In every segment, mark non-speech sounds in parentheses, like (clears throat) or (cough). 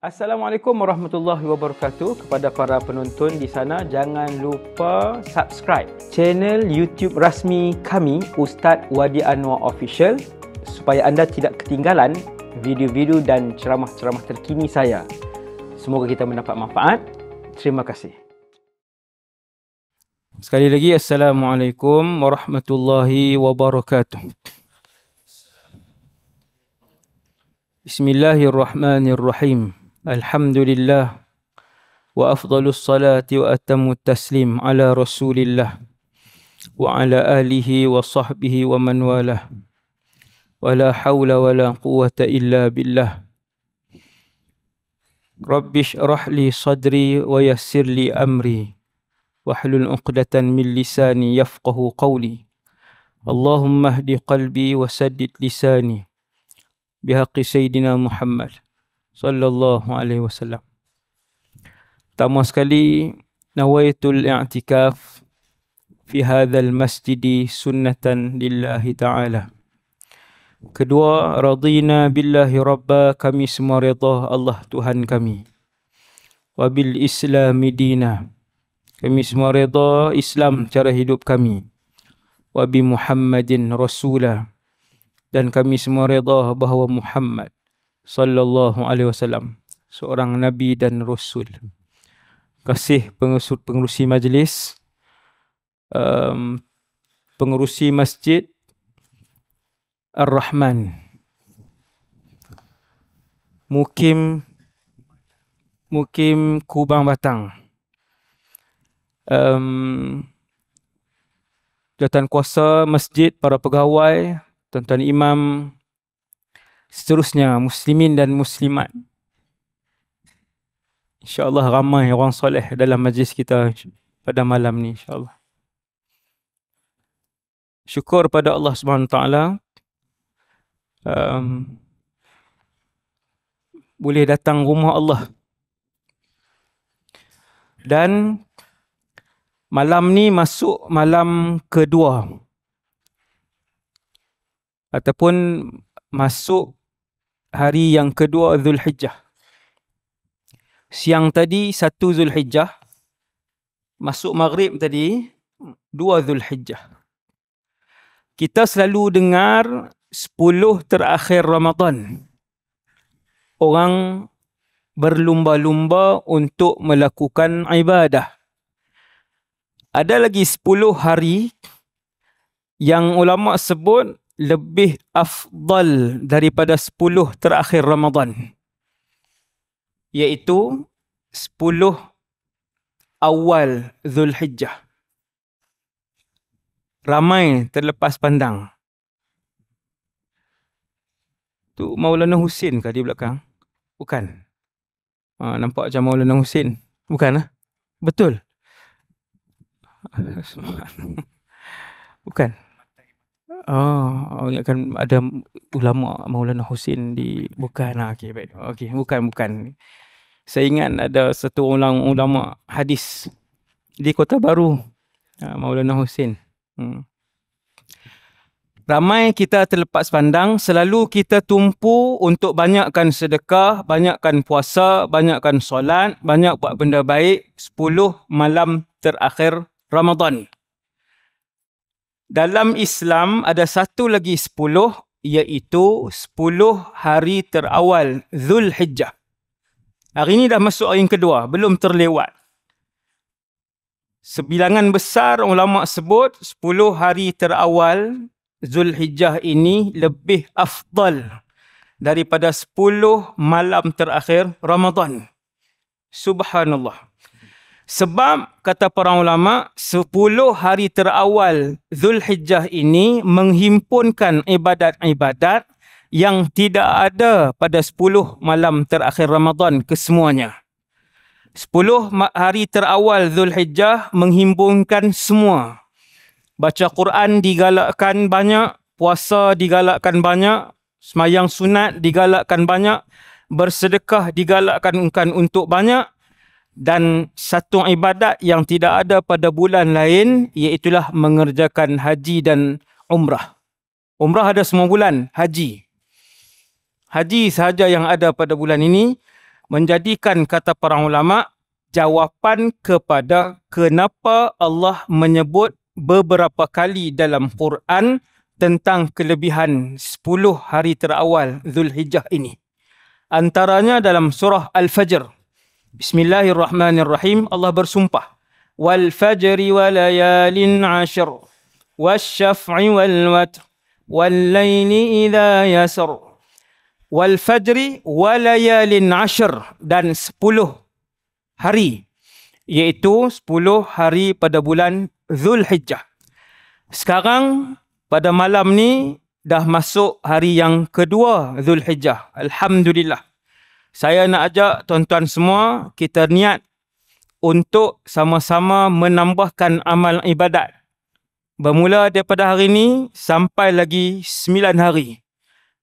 Assalamualaikum warahmatullahi wabarakatuh kepada para penonton di sana jangan lupa subscribe channel YouTube rasmi kami Ustaz Wadi Anwar Official supaya anda tidak ketinggalan video-video dan ceramah-ceramah terkini saya. Semoga kita mendapat manfaat. Terima kasih. Sekali lagi assalamualaikum warahmatullahi wabarakatuh. Bismillahirrahmanirrahim. الحمد لله وأفضل الصلاة وأتم التسليم على رسول الله وعلى آله وصحبه ومن والاه ولا حول ولا قوة إلا بالله رب اشرح لي صدري ويسر لي أمري واحلل عقدة من لساني يفقه قولي اللهم اهد قلبي وسدد لساني بحق سيدنا محمد sallallahu alaihi wasallam. Pertama sekali nawaitul i'tikaf fi hadzal masjid sunnatan lillahi ta'ala. Kedua, radina billahi rabba kami semua redha Allah Tuhan kami. Wa bil islami dina. Kami semua redha Islam cara hidup kami. Wa bi Muhammadin rasula. Dan kami semua redha bahawa Muhammad sallallahu alaihi wasallam seorang nabi dan rasul kasih pengurus pengurusi majlis um, pengurusi masjid ar-rahman mukim mukim kubang batang um, jawatan kuasa masjid para pegawai tuan-tuan imam seterusnya muslimin dan muslimat. Insya Allah ramai orang soleh dalam majlis kita pada malam ni Insya Allah. Syukur pada Allah SWT. Um, boleh datang rumah Allah. Dan malam ni masuk malam kedua. Ataupun masuk hari yang kedua Zulhijjah. Siang tadi satu Zulhijjah. Masuk Maghrib tadi dua Zulhijjah. Kita selalu dengar sepuluh terakhir Ramadan. Orang berlumba-lumba untuk melakukan ibadah. Ada lagi sepuluh hari yang ulama sebut lebih afdal daripada 10 terakhir Ramadan iaitu 10 awal Zulhijjah ramai terlepas pandang tu Maulana Husin ke di belakang bukan ha, nampak macam Maulana Husin bukan lah betul (laughs) bukan Ah, oh, akan ada ulama Maulana Husin di bukan ah, okey baik. Okey, bukan bukan. Saya ingat ada satu ulang ulama hadis di Kota Baru. Ah, Maulana Husin. Hmm. Ramai kita terlepas pandang, selalu kita tumpu untuk banyakkan sedekah, banyakkan puasa, banyakkan solat, banyak buat benda baik 10 malam terakhir Ramadan. Dalam Islam ada satu lagi sepuluh iaitu sepuluh hari terawal Dhul Hijjah. Hari ini dah masuk hari kedua, belum terlewat. Sebilangan besar ulama sebut sepuluh hari terawal Zulhijjah ini lebih afdal daripada sepuluh malam terakhir Ramadan. Subhanallah. Sebab kata para ulama 10 hari terawal Zulhijjah ini menghimpunkan ibadat-ibadat yang tidak ada pada 10 malam terakhir Ramadan kesemuanya. 10 hari terawal Zulhijjah menghimpunkan semua. Baca Quran digalakkan banyak, puasa digalakkan banyak, semayang sunat digalakkan banyak, bersedekah digalakkan kan untuk banyak dan satu ibadat yang tidak ada pada bulan lain iaitulah mengerjakan haji dan umrah. Umrah ada semua bulan, haji. Haji sahaja yang ada pada bulan ini menjadikan kata para ulama jawapan kepada kenapa Allah menyebut beberapa kali dalam Quran tentang kelebihan 10 hari terawal Zulhijjah ini. Antaranya dalam surah Al-Fajr Bismillahirrahmanirrahim. Allah bersumpah. Wal fajri wa layalin ashr. Was syaf'i wal watr. Wal layli idha yasr. Wal fajri wa layalin ashr. Dan sepuluh hari. Iaitu sepuluh hari pada bulan Zulhijjah. Sekarang pada malam ni dah masuk hari yang kedua Zulhijjah. Alhamdulillah saya nak ajak tuan-tuan semua kita niat untuk sama-sama menambahkan amal ibadat. Bermula daripada hari ini sampai lagi 9 hari.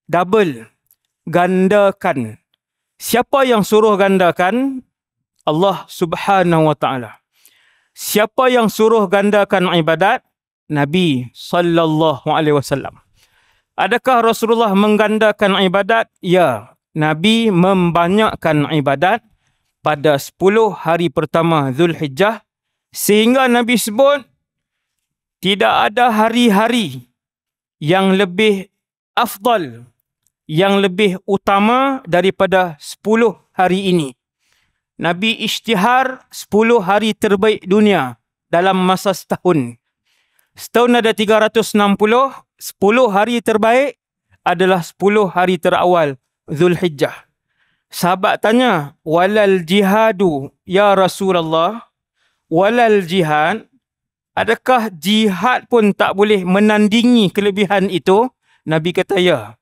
Double gandakan. Siapa yang suruh gandakan? Allah Subhanahu Wa Taala. Siapa yang suruh gandakan ibadat? Nabi sallallahu alaihi wasallam. Adakah Rasulullah menggandakan ibadat? Ya, Nabi membanyakkan ibadat pada 10 hari pertama Zulhijjah sehingga Nabi sebut tidak ada hari-hari yang lebih afdal yang lebih utama daripada 10 hari ini. Nabi isytihar 10 hari terbaik dunia dalam masa setahun. Setahun ada 360, 10 hari terbaik adalah 10 hari terawal Zulhijjah. Sahabat tanya, walal jihadu ya Rasulullah? Walal jihad, adakah jihad pun tak boleh menandingi kelebihan itu? Nabi kata ya.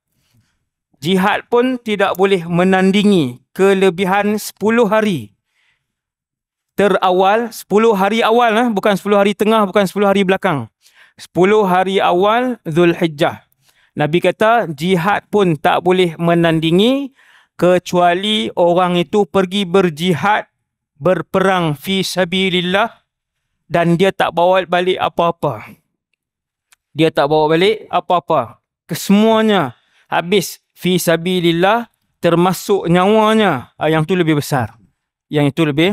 Jihad pun tidak boleh menandingi kelebihan 10 hari terawal 10 hari awal eh? bukan 10 hari tengah bukan 10 hari belakang 10 hari awal Zulhijjah Nabi kata jihad pun tak boleh menandingi kecuali orang itu pergi berjihad berperang fi sabilillah dan dia tak bawa balik apa-apa. Dia tak bawa balik apa-apa. Kesemuanya habis fi sabilillah termasuk nyawanya. Ah, yang tu lebih besar. Yang itu lebih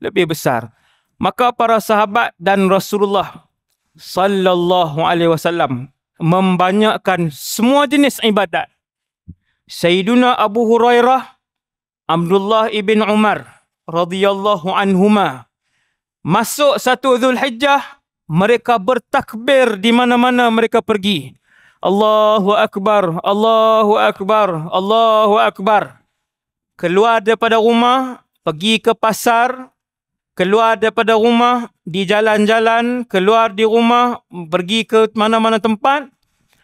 lebih besar. Maka para sahabat dan Rasulullah sallallahu alaihi wasallam membanyakkan semua jenis ibadat. Sayyiduna Abu Hurairah, Abdullah ibn Umar radhiyallahu anhuma masuk satu Zulhijjah mereka bertakbir di mana-mana mereka pergi. Allahu akbar, Allahu akbar, Allahu akbar. Keluar daripada rumah, pergi ke pasar, keluar daripada rumah, di jalan-jalan, keluar di rumah, pergi ke mana-mana tempat,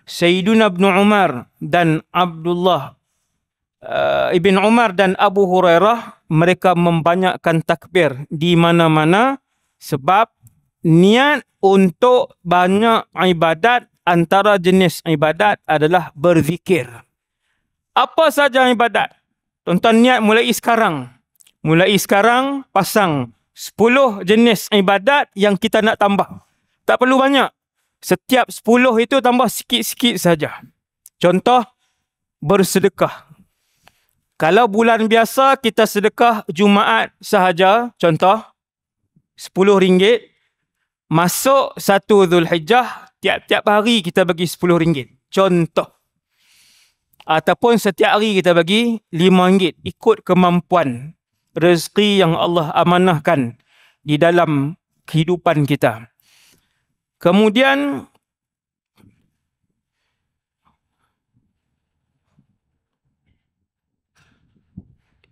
Sayyiduna Ibn Umar dan Abdullah uh, Ibn Umar dan Abu Hurairah, mereka membanyakkan takbir di mana-mana sebab niat untuk banyak ibadat antara jenis ibadat adalah berzikir. Apa saja ibadat? tonton niat mulai sekarang. Mulai sekarang pasang Sepuluh jenis ibadat yang kita nak tambah. Tak perlu banyak. Setiap sepuluh itu tambah sikit-sikit saja. Contoh, bersedekah. Kalau bulan biasa kita sedekah Jumaat sahaja, contoh, sepuluh ringgit Masuk satu Dhul Hijjah, tiap-tiap hari kita bagi sepuluh ringgit. Contoh. Ataupun setiap hari kita bagi lima ringgit Ikut kemampuan rezeki yang Allah amanahkan di dalam kehidupan kita. Kemudian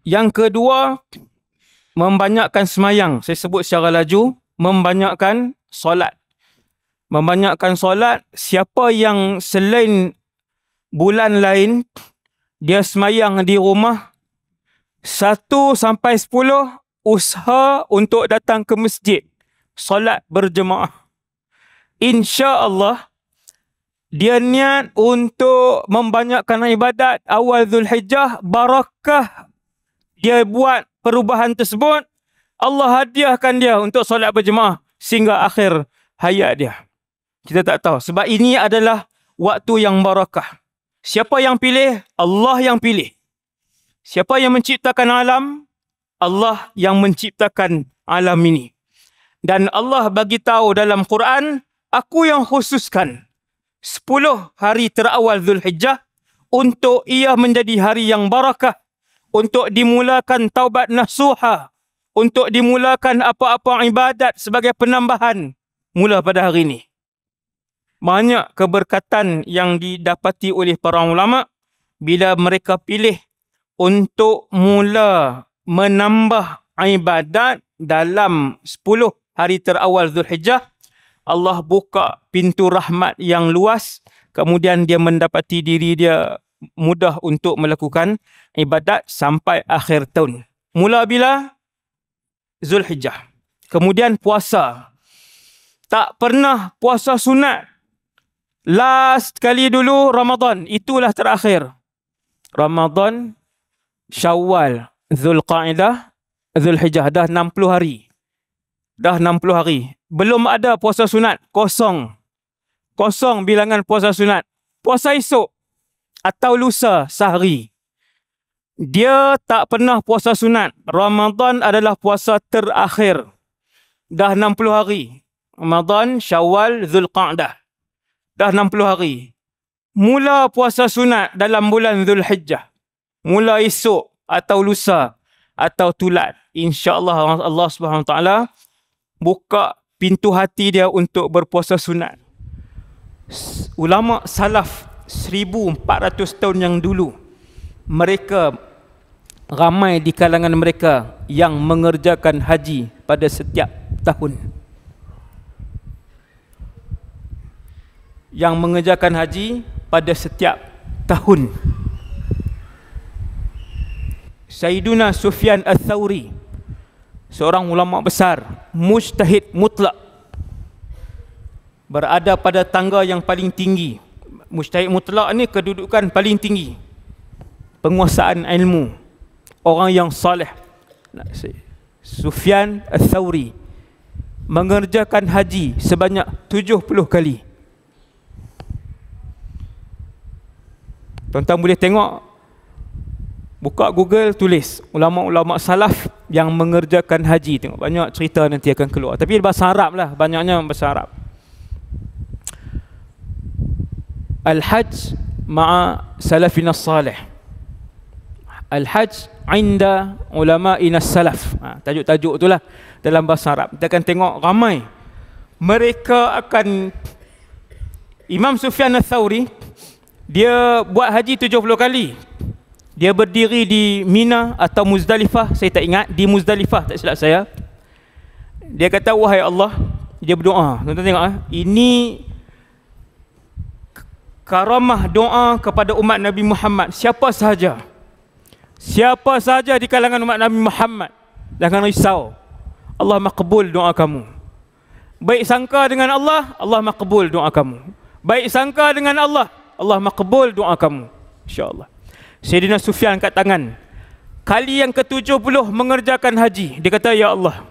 yang kedua membanyakkan semayang. Saya sebut secara laju, membanyakkan solat. Membanyakkan solat, siapa yang selain bulan lain dia semayang di rumah satu sampai sepuluh usaha untuk datang ke masjid. Solat berjemaah. Insya Allah dia niat untuk membanyakkan ibadat awal Zulhijjah barakah dia buat perubahan tersebut Allah hadiahkan dia untuk solat berjemaah sehingga akhir hayat dia kita tak tahu sebab ini adalah waktu yang barakah siapa yang pilih Allah yang pilih Siapa yang menciptakan alam? Allah yang menciptakan alam ini. Dan Allah bagi tahu dalam Quran, aku yang khususkan 10 hari terawal Zulhijjah untuk ia menjadi hari yang barakah, untuk dimulakan taubat nasuha, untuk dimulakan apa-apa ibadat sebagai penambahan mula pada hari ini. Banyak keberkatan yang didapati oleh para ulama bila mereka pilih untuk mula menambah ibadat dalam 10 hari terawal Zulhijjah Allah buka pintu rahmat yang luas kemudian dia mendapati diri dia mudah untuk melakukan ibadat sampai akhir tahun mula bila Zulhijjah kemudian puasa tak pernah puasa sunat last kali dulu Ramadan itulah terakhir Ramadan Syawal, Zulqa'idah, Zulhijjah dah 60 hari. Dah 60 hari. Belum ada puasa sunat, kosong. Kosong bilangan puasa sunat. Puasa esok atau lusa sehari. Dia tak pernah puasa sunat. Ramadan adalah puasa terakhir. Dah 60 hari. Ramadan, Syawal, Zulqa'dah. Dah 60 hari. Mula puasa sunat dalam bulan Zulhijjah mula esok atau lusa atau tulat insyaallah Allah Subhanahu taala buka pintu hati dia untuk berpuasa sunat ulama salaf 1400 tahun yang dulu mereka ramai di kalangan mereka yang mengerjakan haji pada setiap tahun yang mengerjakan haji pada setiap tahun Sayyiduna Sufyan Al-Thawri seorang ulama besar mujtahid mutlak berada pada tangga yang paling tinggi mujtahid mutlak ni kedudukan paling tinggi penguasaan ilmu orang yang salih Sufyan Al-Thawri mengerjakan haji sebanyak 70 kali Tuan-tuan boleh tengok Buka Google tulis ulama-ulama salaf yang mengerjakan haji. Tengok banyak cerita nanti akan keluar. Tapi bahasa Arab lah. Banyaknya bahasa Arab. Al-Hajj ma'a salafina salih. Al-Hajj ulama inas salaf. Ha, tajuk-tajuk tu lah dalam bahasa Arab. Kita akan tengok ramai. Mereka akan... Imam Sufyan al-Thawri, dia buat haji 70 kali. Dia berdiri di Mina atau Muzdalifah, saya tak ingat, di Muzdalifah tak silap saya. Dia kata wahai Allah, dia berdoa. Tonton tengok ah, ini karamah doa kepada umat Nabi Muhammad siapa sahaja. Siapa sahaja di kalangan umat Nabi Muhammad jangan risau. Allah makbul doa kamu. Baik sangka dengan Allah, Allah makbul doa kamu. Baik sangka dengan Allah, Allah makbul doa kamu. Insya-Allah. Sayyidina Sufyan angkat tangan. Kali yang ke-70 mengerjakan haji. Dia kata, Ya Allah.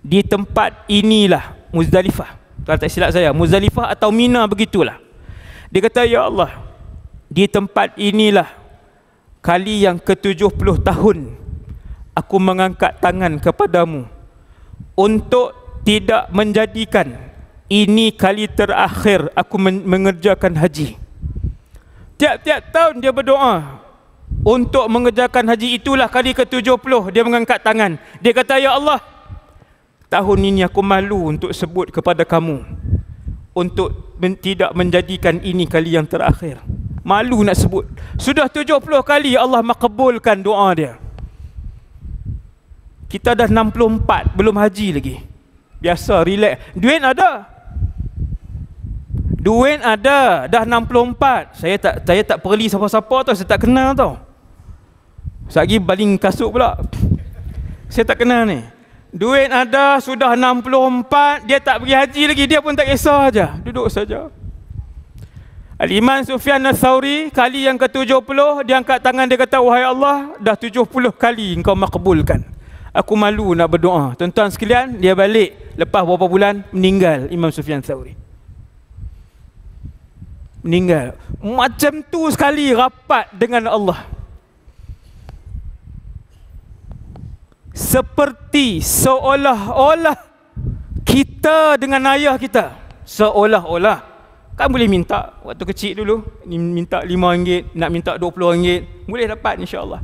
Di tempat inilah Muzdalifah. Kalau tak silap saya. Muzdalifah atau Mina begitulah. Dia kata, Ya Allah. Di tempat inilah. Kali yang ke-70 tahun. Aku mengangkat tangan kepadamu. Untuk tidak menjadikan. Ini kali terakhir aku mengerjakan haji. Haji. Tiap-tiap tahun dia berdoa untuk mengerjakan haji itulah kali ke-70 dia mengangkat tangan. Dia kata, "Ya Allah, tahun ini aku malu untuk sebut kepada kamu untuk men- tidak menjadikan ini kali yang terakhir. Malu nak sebut. Sudah 70 kali Allah makbulkan doa dia. Kita dah 64 belum haji lagi. Biasa relax. Duit ada, Duit ada, dah 64. Saya tak saya tak perli siapa-siapa tau, saya tak kenal tau. Saya pergi baling kasut pula. Saya tak kenal ni. Duit ada, sudah 64, dia tak pergi haji lagi, dia pun tak kisah aja, duduk saja. Al-Iman Sufyan Al-Thawri, kali yang ke-70, dia angkat tangan, dia kata, Wahai Allah, dah 70 kali engkau makbulkan. Aku malu nak berdoa. Tuan-tuan sekalian, dia balik. Lepas beberapa bulan, meninggal Imam Sufyan Thawri. thawri meninggal macam tu sekali rapat dengan Allah seperti seolah-olah kita dengan ayah kita seolah-olah kan boleh minta waktu kecil dulu ni minta RM5 nak minta RM20 boleh dapat insya Allah.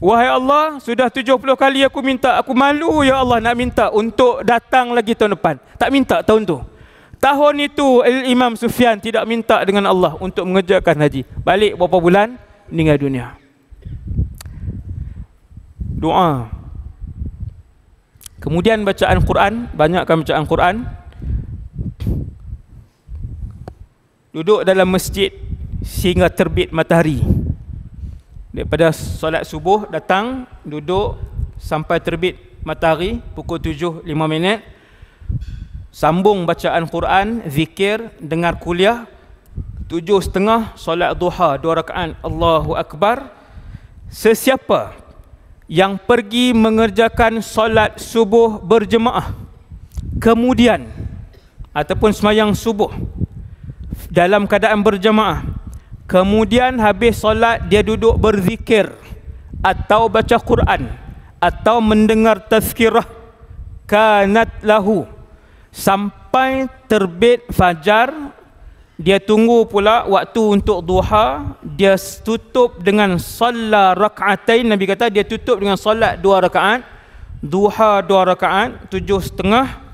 Wahai Allah, sudah 70 kali aku minta, aku malu ya Allah nak minta untuk datang lagi tahun depan. Tak minta tahun tu. Tahun itu Imam Sufyan tidak minta dengan Allah untuk mengerjakan haji. Balik berapa bulan meninggal dunia. Doa. Kemudian bacaan Quran, banyakkan bacaan Quran. Duduk dalam masjid sehingga terbit matahari. Daripada solat subuh datang, duduk sampai terbit matahari pukul 7.5 minit sambung bacaan Quran, zikir, dengar kuliah, tujuh setengah solat duha, dua rakaat Allahu Akbar. Sesiapa yang pergi mengerjakan solat subuh berjemaah, kemudian ataupun semayang subuh dalam keadaan berjemaah, kemudian habis solat dia duduk berzikir atau baca Quran atau mendengar tazkirah kanat lahu sampai terbit fajar dia tunggu pula waktu untuk duha dia tutup dengan salat rakaatain nabi kata dia tutup dengan salat dua rakaat duha dua rakaat tujuh setengah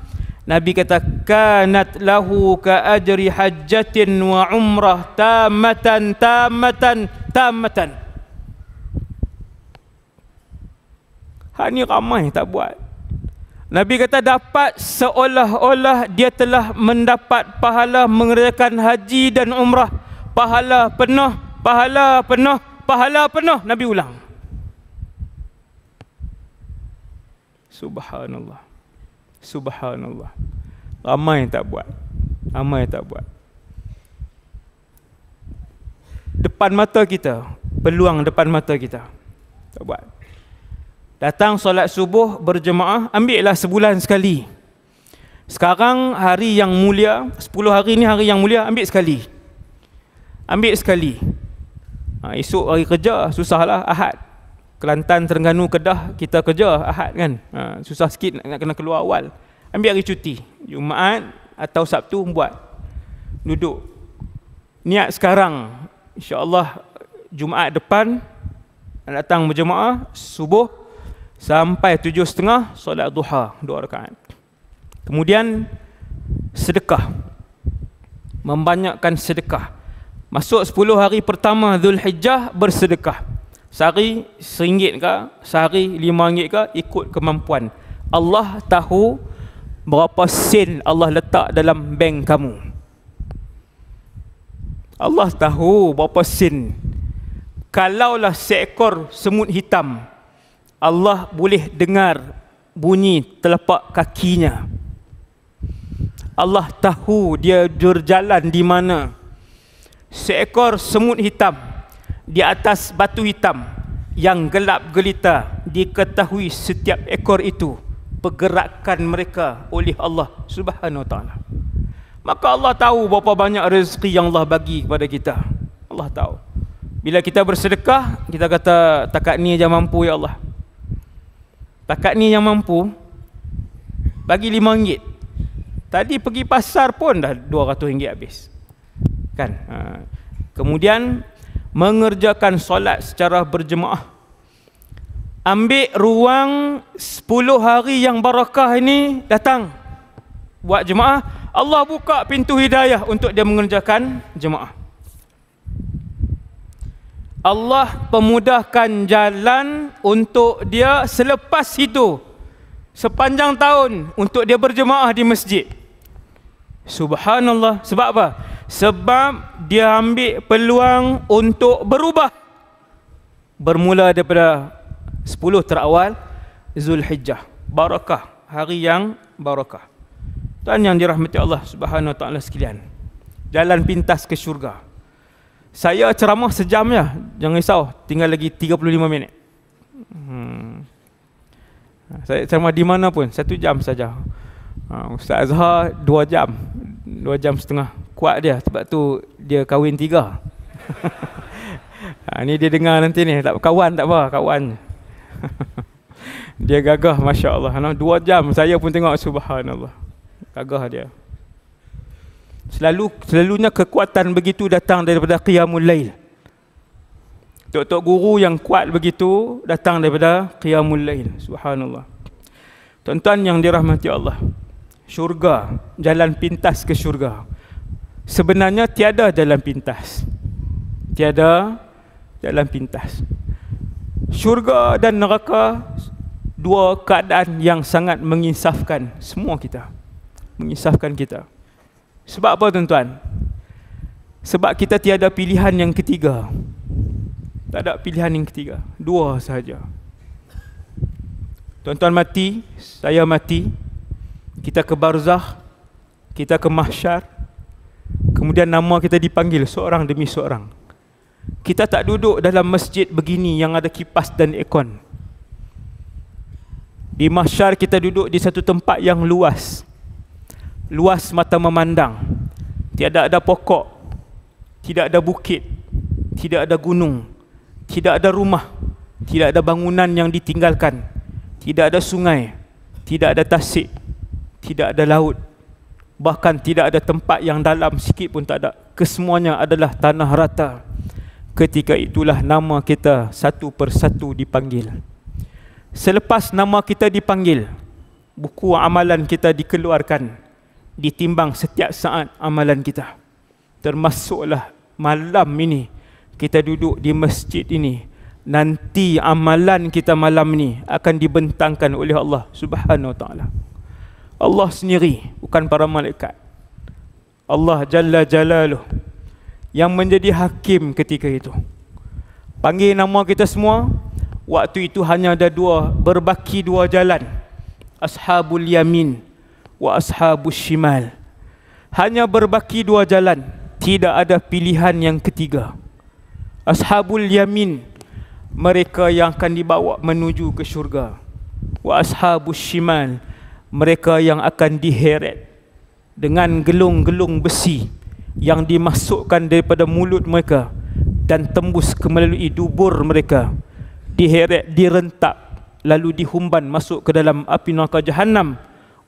Nabi kata kanat lahu ka ajri hajjatin wa umrah tamatan tamatan tamatan. Hani ramai tak buat. Nabi kata dapat seolah-olah dia telah mendapat pahala mengerjakan haji dan umrah. Pahala penuh, pahala penuh, pahala penuh. Nabi ulang. Subhanallah. Subhanallah. Ramai yang tak buat. Ramai yang tak buat. Depan mata kita. Peluang depan mata kita. Tak buat. Datang solat subuh berjemaah, ambillah sebulan sekali. Sekarang hari yang mulia, 10 hari ini hari yang mulia, ambil sekali. Ambil sekali. Ha, esok hari kerja, susahlah Ahad. Kelantan, Terengganu, Kedah, kita kerja Ahad kan. Ha, susah sikit nak kena keluar awal. Ambil hari cuti. Jumaat atau Sabtu buat. Duduk. Niat sekarang, insyaAllah Jumaat depan, datang berjemaah, subuh, sampai tujuh setengah solat duha dua rakaat. Kemudian sedekah. Membanyakkan sedekah. Masuk sepuluh hari pertama Zulhijjah bersedekah. Sehari seringgit ke, sehari lima ringgit ke, ikut kemampuan. Allah tahu berapa sen Allah letak dalam bank kamu. Allah tahu berapa sen. Kalaulah seekor semut hitam Allah boleh dengar bunyi telapak kakinya. Allah tahu dia berjalan di mana. Seekor semut hitam di atas batu hitam yang gelap gelita diketahui setiap ekor itu pergerakan mereka oleh Allah Subhanahu Wa Taala. Maka Allah tahu berapa banyak rezeki yang Allah bagi kepada kita. Allah tahu. Bila kita bersedekah, kita kata takat ni aja mampu ya Allah. Takat ni yang mampu bagi lima 5 Tadi pergi pasar pun dah RM200 habis. Kan? Ha. Kemudian mengerjakan solat secara berjemaah. Ambil ruang sepuluh hari yang barakah ini datang buat jemaah, Allah buka pintu hidayah untuk dia mengerjakan jemaah. Allah pemudahkan jalan untuk dia selepas itu sepanjang tahun untuk dia berjemaah di masjid. Subhanallah. Sebab apa? Sebab dia ambil peluang untuk berubah. Bermula daripada 10 terawal Zulhijjah. Barakah hari yang barakah. Tuan yang dirahmati Allah Subhanahu Wa Taala sekalian. Jalan pintas ke syurga. Saya ceramah sejam ya. Jangan risau, tinggal lagi 35 minit. Hmm. Saya ceramah di mana pun, satu jam saja. Ha, Ustaz Azhar dua jam, dua jam setengah. Kuat dia, sebab tu dia kahwin tiga. (laughs) ha, ni dia dengar nanti ni, tak kawan tak apa, kawan. (laughs) dia gagah, Masya Allah. Dua jam, saya pun tengok, Subhanallah. Gagah dia. Selalu selalunya kekuatan begitu datang daripada qiyamul lail. Tok-tok guru yang kuat begitu datang daripada qiyamul lail. Subhanallah. Tuan-tuan yang dirahmati Allah. Syurga, jalan pintas ke syurga. Sebenarnya tiada jalan pintas. Tiada jalan pintas. Syurga dan neraka dua keadaan yang sangat menginsafkan semua kita. Menginsafkan kita. Sebab apa tuan-tuan? Sebab kita tiada pilihan yang ketiga. Tak ada pilihan yang ketiga. Dua sahaja. Tuan-tuan mati, saya mati. Kita ke barzah, kita ke mahsyar. Kemudian nama kita dipanggil seorang demi seorang. Kita tak duduk dalam masjid begini yang ada kipas dan ekon. Di mahsyar kita duduk di satu tempat yang luas luas mata memandang tiada ada pokok tidak ada bukit tidak ada gunung tidak ada rumah tidak ada bangunan yang ditinggalkan tidak ada sungai tidak ada tasik tidak ada laut bahkan tidak ada tempat yang dalam sikit pun tak ada kesemuanya adalah tanah rata ketika itulah nama kita satu persatu dipanggil selepas nama kita dipanggil buku amalan kita dikeluarkan ditimbang setiap saat amalan kita. Termasuklah malam ini kita duduk di masjid ini. Nanti amalan kita malam ini akan dibentangkan oleh Allah Subhanahu Wa Taala. Allah sendiri bukan para malaikat. Allah Jalla Jalaluh yang menjadi hakim ketika itu. Panggil nama kita semua. Waktu itu hanya ada dua, berbaki dua jalan. Ashabul Yamin wa ashabus shimal hanya berbaki dua jalan tidak ada pilihan yang ketiga ashabul yamin mereka yang akan dibawa menuju ke syurga wa ashabus shimal mereka yang akan diheret dengan gelung-gelung besi yang dimasukkan daripada mulut mereka dan tembus ke melalui dubur mereka diheret direntak lalu dihumban masuk ke dalam api neraka jahanam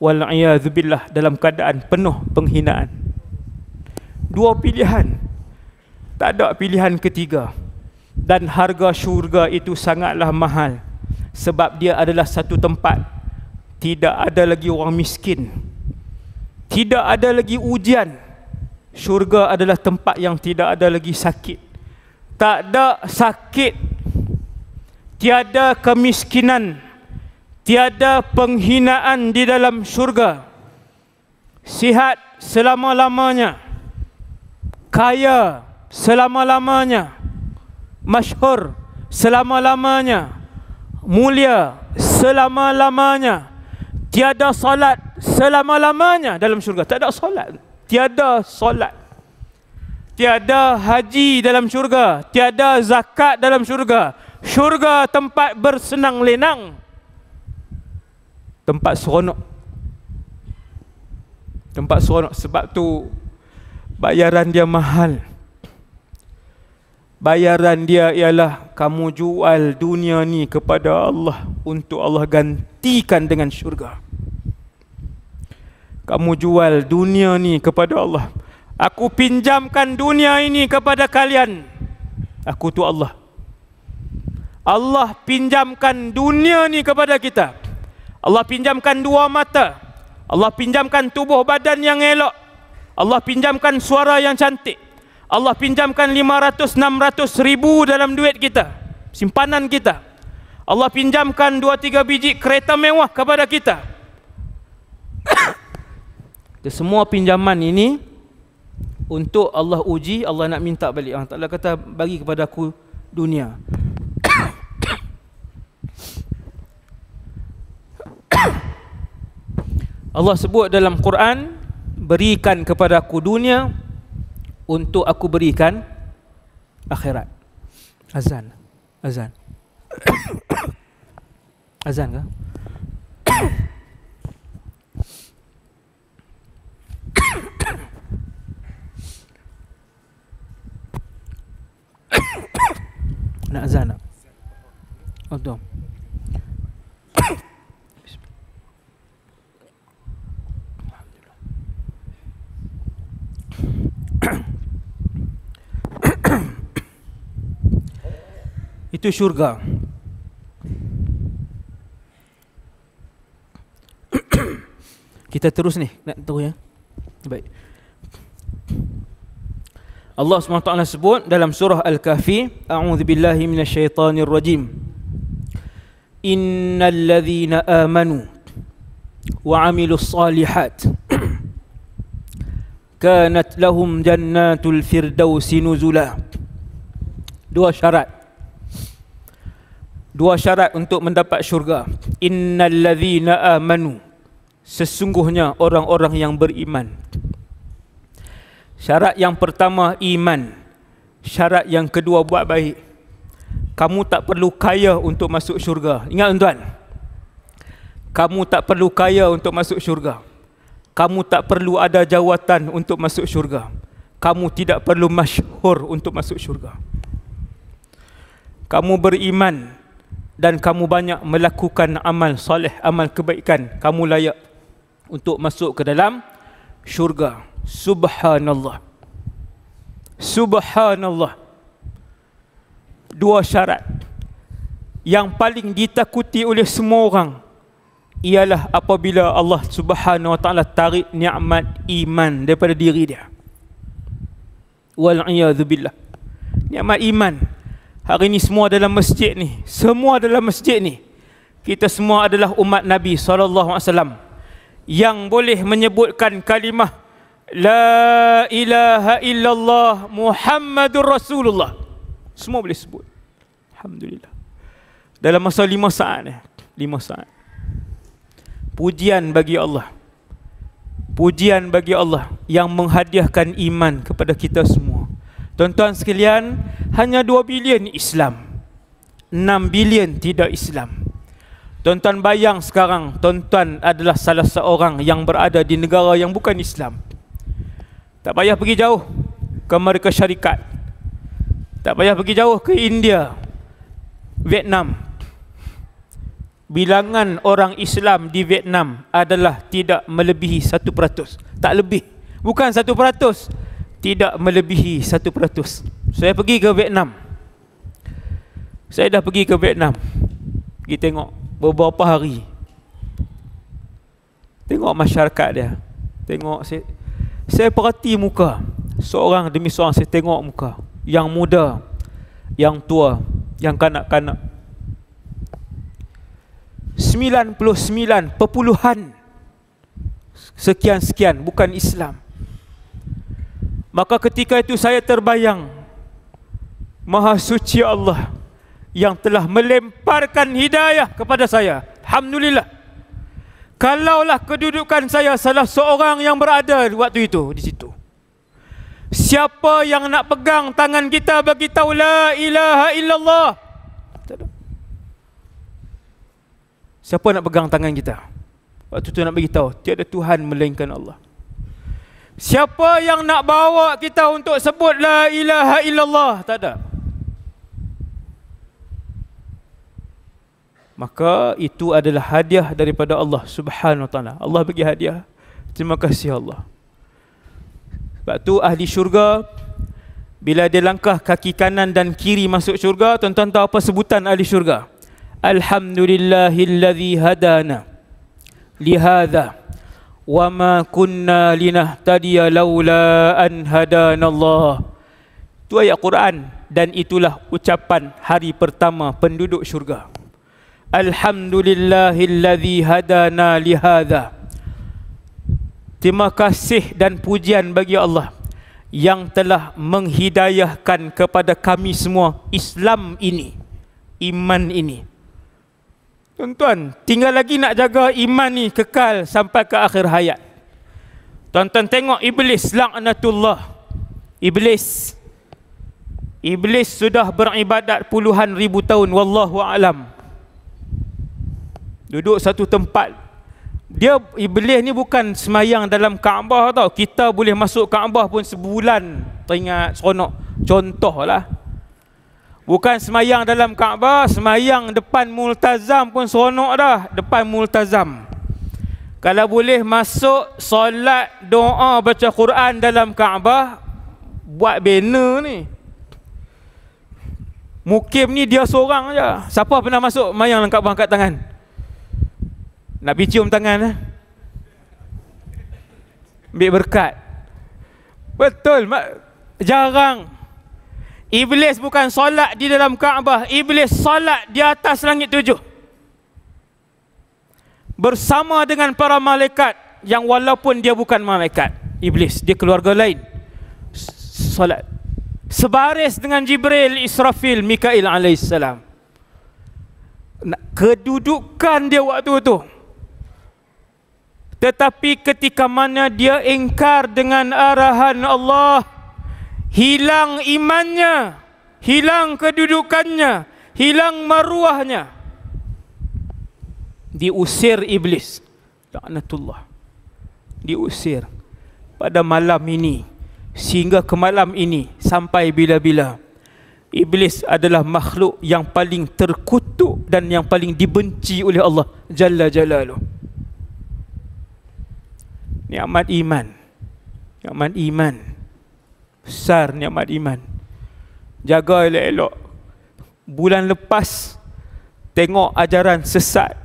wal'iyadzubillah dalam keadaan penuh penghinaan. Dua pilihan. Tak ada pilihan ketiga. Dan harga syurga itu sangatlah mahal. Sebab dia adalah satu tempat. Tidak ada lagi orang miskin. Tidak ada lagi ujian. Syurga adalah tempat yang tidak ada lagi sakit. Tak ada sakit. Tiada kemiskinan tiada penghinaan di dalam syurga sihat selama-lamanya kaya selama-lamanya masyhur selama-lamanya mulia selama-lamanya tiada salat selama-lamanya dalam syurga tak ada solat tiada salat, tiada haji dalam syurga tiada zakat dalam syurga syurga tempat bersenang lenang tempat seronok tempat seronok sebab tu bayaran dia mahal bayaran dia ialah kamu jual dunia ni kepada Allah untuk Allah gantikan dengan syurga kamu jual dunia ni kepada Allah aku pinjamkan dunia ini kepada kalian aku tu Allah Allah pinjamkan dunia ni kepada kita. Allah pinjamkan dua mata. Allah pinjamkan tubuh badan yang elok. Allah pinjamkan suara yang cantik. Allah pinjamkan 500-600 ribu dalam duit kita. Simpanan kita. Allah pinjamkan 2-3 biji kereta mewah kepada kita. (coughs) Semua pinjaman ini untuk Allah uji, Allah nak minta balik. Allah Ta'ala kata, bagi kepada aku dunia. Allah sebut dalam Quran berikan kepada aku dunia untuk aku berikan akhirat azan azan (coughs) azan ke (coughs) nak azan tak? Oh, itu syurga. (coughs) Kita terus ni, nak tahu ya. Baik. Allah SWT sebut dalam surah Al-Kahfi, A'udhu billahi minasyaitanir rajim. Innal ladhina amanu wa amilu salihat. (coughs) Kanat lahum jannatul firdausi nuzula. Dua syarat dua syarat untuk mendapat syurga innallazina amanu sesungguhnya orang-orang yang beriman syarat yang pertama iman syarat yang kedua buat baik kamu tak perlu kaya untuk masuk syurga ingat tuan kamu tak perlu kaya untuk masuk syurga kamu tak perlu ada jawatan untuk masuk syurga kamu tidak perlu masyhur untuk masuk syurga kamu beriman dan kamu banyak melakukan amal soleh, amal kebaikan, kamu layak untuk masuk ke dalam syurga. Subhanallah. Subhanallah. Dua syarat yang paling ditakuti oleh semua orang ialah apabila Allah Subhanahu wa taala tarik nikmat iman daripada diri dia. Wal iyad billah. Nikmat iman Hari ini semua dalam masjid ni. Semua dalam masjid ni. Kita semua adalah umat Nabi SAW. Yang boleh menyebutkan kalimah. La ilaha illallah Muhammadur Rasulullah. Semua boleh sebut. Alhamdulillah. Dalam masa lima saat ni. Lima saat. Pujian bagi Allah. Pujian bagi Allah yang menghadiahkan iman kepada kita semua. Tuan-tuan sekalian, hanya 2 bilion Islam. 6 bilion tidak Islam. Tuan-tuan bayang sekarang, tuan-tuan adalah salah seorang yang berada di negara yang bukan Islam. Tak payah pergi jauh ke Amerika Syarikat. Tak payah pergi jauh ke India, Vietnam. Bilangan orang Islam di Vietnam adalah tidak melebihi 1%. Tak lebih. Bukan 1% tidak melebihi 1%. Saya pergi ke Vietnam. Saya dah pergi ke Vietnam. Pergi tengok beberapa hari. Tengok masyarakat dia. Tengok saya saya perhati muka seorang demi seorang saya tengok muka yang muda, yang tua, yang kanak-kanak. 99 perpuluhan sekian-sekian bukan Islam. Maka ketika itu saya terbayang Maha suci Allah Yang telah melemparkan hidayah kepada saya Alhamdulillah Kalaulah kedudukan saya salah seorang yang berada waktu itu di situ. Siapa yang nak pegang tangan kita bagi tahu la ilaha illallah? Siapa nak pegang tangan kita? Waktu tu nak bagi tahu tiada tuhan melainkan Allah. Siapa yang nak bawa kita untuk sebut la ilaha illallah? Tak ada. Maka itu adalah hadiah daripada Allah Subhanahu wa taala. Allah bagi hadiah. Terima kasih Allah. Sebab tu ahli syurga bila dia langkah kaki kanan dan kiri masuk syurga, tuan-tuan tahu apa sebutan ahli syurga? Alhamdulillahillazi hadana li وما كنا لنهتدي لولا أن هدانا الله tu ayat Quran dan itulah ucapan hari pertama penduduk syurga. Alhamdulillahillazi hadana li hadha. Terima kasih dan pujian bagi Allah yang telah menghidayahkan kepada kami semua Islam ini, iman ini. Tuan-tuan, tinggal lagi nak jaga iman ni kekal sampai ke akhir hayat. Tuan-tuan tengok iblis laknatullah. Iblis. Iblis sudah beribadat puluhan ribu tahun wallahu alam. Duduk satu tempat. Dia iblis ni bukan semayang dalam Kaabah tau. Kita boleh masuk Kaabah pun sebulan. Teringat seronok. Contohlah. lah. Bukan semayang dalam Kaabah, semayang depan Multazam pun seronok dah. Depan Multazam. Kalau boleh masuk solat, doa, baca Quran dalam Kaabah, buat banner ni. Mukim ni dia seorang aja. Siapa pernah masuk mayang lengkap angkat tangan? Nak bicium tangan eh? Ambil berkat. Betul, jarang. Jarang. Iblis bukan solat di dalam Kaabah. Iblis solat di atas langit tujuh. Bersama dengan para malaikat yang walaupun dia bukan malaikat. Iblis, dia keluarga lain. Solat. Sebaris dengan Jibril, Israfil, Mikail AS. Kedudukan dia waktu itu. Tetapi ketika mana dia ingkar dengan arahan Allah. Allah hilang imannya, hilang kedudukannya, hilang maruahnya. Diusir iblis. Laknatullah. Diusir. Pada malam ini, sehingga ke malam ini, sampai bila-bila. Iblis adalah makhluk yang paling terkutuk dan yang paling dibenci oleh Allah. Jalla jalalu. Ni'mat iman. Ni'mat iman. Ni'mat iman besar nikmat iman. Jaga elok-elok. Bulan lepas tengok ajaran sesat.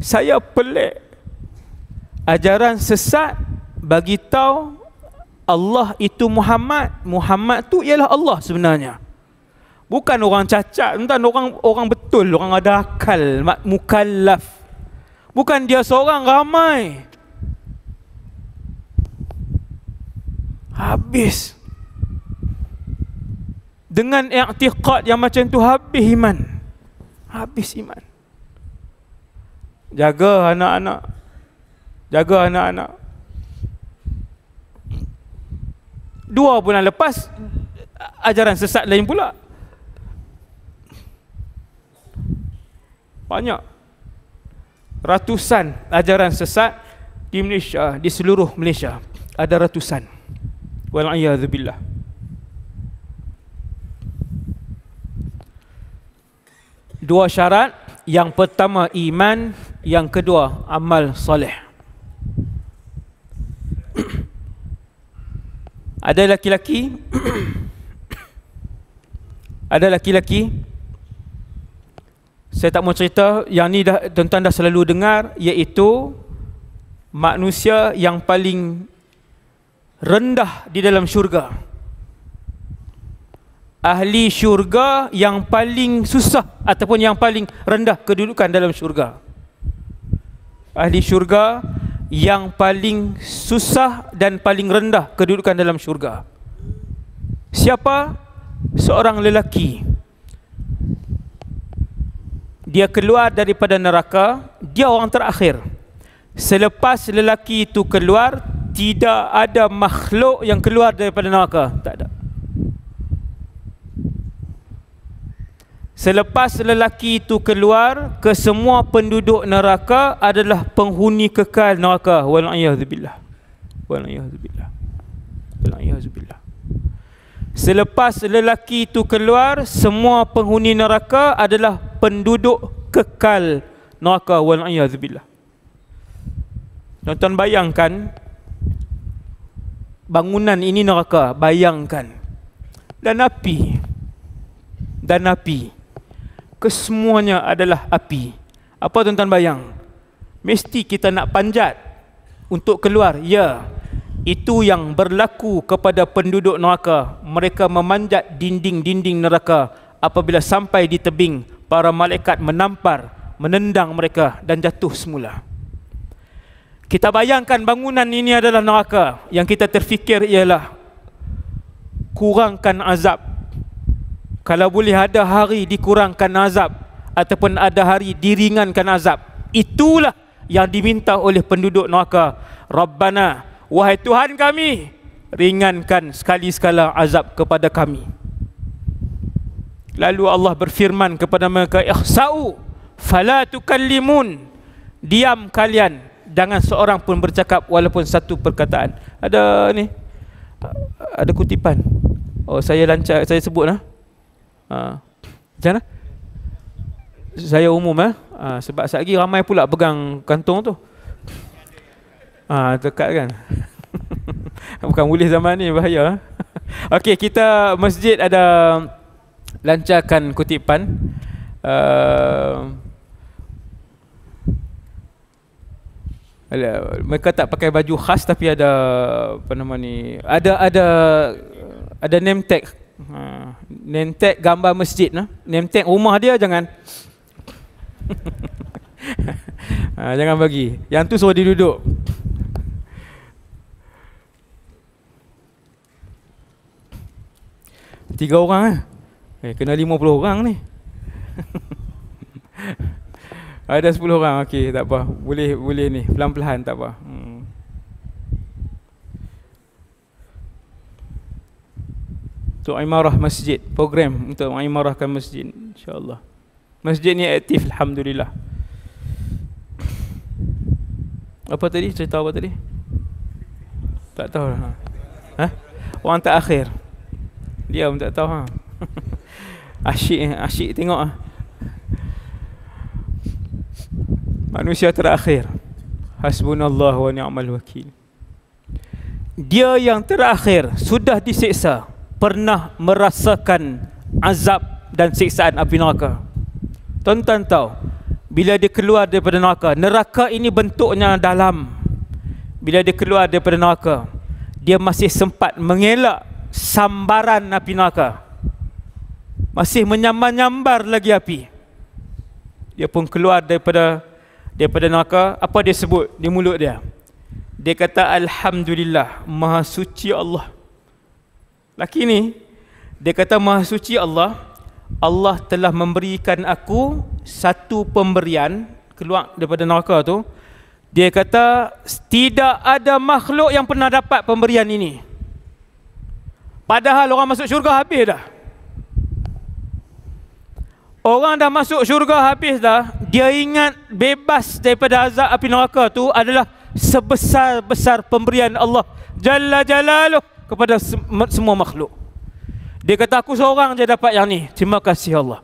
Saya pelik. Ajaran sesat bagi tahu Allah itu Muhammad, Muhammad tu ialah Allah sebenarnya. Bukan orang cacat, Entah orang orang betul, orang ada akal, mukallaf. Bukan dia seorang ramai. Habis dengan i'tiqad yang macam tu habis iman. Habis iman. Jaga anak-anak. Jaga anak-anak. Dua bulan lepas ajaran sesat lain pula. Banyak ratusan ajaran sesat di Malaysia, di seluruh Malaysia. Ada ratusan. Wal a'yadzubillah. dua syarat yang pertama iman yang kedua amal soleh (clears throat) ada laki-laki (clears throat) ada laki-laki saya tak mau cerita yang ni dah tuan dah selalu dengar iaitu manusia yang paling rendah di dalam syurga ahli syurga yang paling susah ataupun yang paling rendah kedudukan dalam syurga. Ahli syurga yang paling susah dan paling rendah kedudukan dalam syurga. Siapa? Seorang lelaki. Dia keluar daripada neraka, dia orang terakhir. Selepas lelaki itu keluar, tidak ada makhluk yang keluar daripada neraka. Tak ada. Selepas lelaki itu keluar, kesemua penduduk neraka adalah penghuni kekal neraka. Walayahzubillah. Walayahzubillah. Walayahzubillah. Selepas lelaki itu keluar, semua penghuni neraka adalah penduduk kekal neraka. Walayahzubillah. tuan bayangkan, bangunan ini neraka. Bayangkan. Dan api. Dan api kesemuanya adalah api. Apa tuan-tuan bayang? Mesti kita nak panjat untuk keluar. Ya, itu yang berlaku kepada penduduk neraka. Mereka memanjat dinding-dinding neraka apabila sampai di tebing. Para malaikat menampar, menendang mereka dan jatuh semula. Kita bayangkan bangunan ini adalah neraka. Yang kita terfikir ialah kurangkan azab kalau boleh ada hari dikurangkan azab ataupun ada hari diringankan azab itulah yang diminta oleh penduduk neraka rabbana wahai tuhan kami ringankan sekali sekala azab kepada kami lalu Allah berfirman kepada mereka ihsau fala tukallimun diam kalian jangan seorang pun bercakap walaupun satu perkataan ada ni ada kutipan oh saya lancar saya sebut lah Ha. Macam mana? Saya umum eh? ha, Sebab saat lagi ramai pula pegang kantong tu ha, Dekat kan (laughs) Bukan boleh zaman ni bahaya eh? (laughs) Okey kita masjid ada Lancarkan kutipan uh, mereka tak pakai baju khas tapi ada apa nama ni ada ada ada name tag Ha, name gambar masjid nah. Name rumah dia jangan. (laughs) ha, jangan bagi. Yang tu suruh dia duduk. Tiga orang eh. Eh, kena lima puluh orang ni. (laughs) Ada sepuluh orang, okey, tak apa. Boleh, boleh ni, pelan-pelan, tak apa. Hmm. untuk imarah masjid, program untuk imarahkan masjid insya-Allah. Masjid ni aktif alhamdulillah. Apa tadi cerita apa tadi? Tak tahu lah. Ha? Orang tak akhir. Dia pun tak tahu ha. (laughs) Asyik asyik tengok ah. Manusia terakhir. Hasbunallah wa ni'mal wakil. Dia yang terakhir sudah disiksa pernah merasakan azab dan siksaan api neraka. Tonton tahu, bila dia keluar daripada neraka, neraka ini bentuknya dalam. Bila dia keluar daripada neraka, dia masih sempat mengelak sambaran api neraka. Masih menyambar-nyambar lagi api. Dia pun keluar daripada daripada neraka, apa dia sebut di mulut dia? Dia kata, Alhamdulillah, Maha Suci Allah. Laki ni dia kata Maha Suci Allah, Allah telah memberikan aku satu pemberian keluar daripada neraka tu. Dia kata tidak ada makhluk yang pernah dapat pemberian ini. Padahal orang masuk syurga habis dah. Orang dah masuk syurga habis dah, dia ingat bebas daripada azab api neraka tu adalah sebesar-besar pemberian Allah Jalla Jalaluh kepada semua makhluk. Dia kata aku seorang je dapat yang ni. Terima kasih Allah.